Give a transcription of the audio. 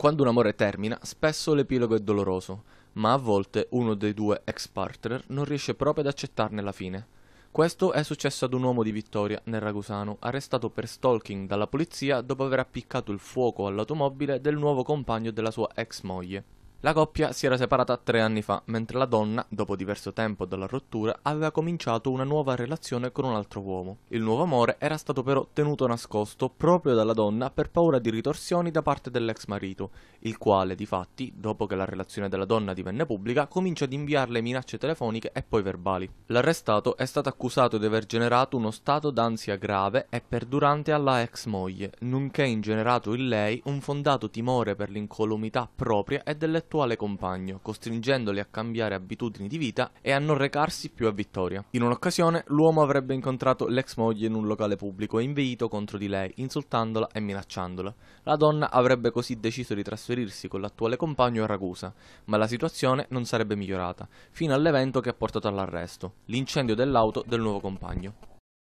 Quando un amore termina, spesso l'epilogo è doloroso, ma a volte uno dei due ex partner non riesce proprio ad accettarne la fine. Questo è successo ad un uomo di Vittoria, nel Ragusano, arrestato per stalking dalla polizia dopo aver appiccato il fuoco all'automobile del nuovo compagno della sua ex moglie. La coppia si era separata tre anni fa, mentre la donna, dopo diverso tempo dalla rottura, aveva cominciato una nuova relazione con un altro uomo. Il nuovo amore era stato però tenuto nascosto proprio dalla donna per paura di ritorsioni da parte dell'ex marito, il quale, difatti, dopo che la relazione della donna divenne pubblica, comincia ad inviarle minacce telefoniche e poi verbali. L'arrestato è stato accusato di aver generato uno stato d'ansia grave e perdurante alla ex moglie, nonché ingenerato in lei un fondato timore per l'incolumità propria e delle attuale compagno, costringendoli a cambiare abitudini di vita e a non recarsi più a Vittoria. In un'occasione, l'uomo avrebbe incontrato l'ex moglie in un locale pubblico e inveito contro di lei, insultandola e minacciandola. La donna avrebbe così deciso di trasferirsi con l'attuale compagno a Ragusa, ma la situazione non sarebbe migliorata, fino all'evento che ha portato all'arresto, l'incendio dell'auto del nuovo compagno.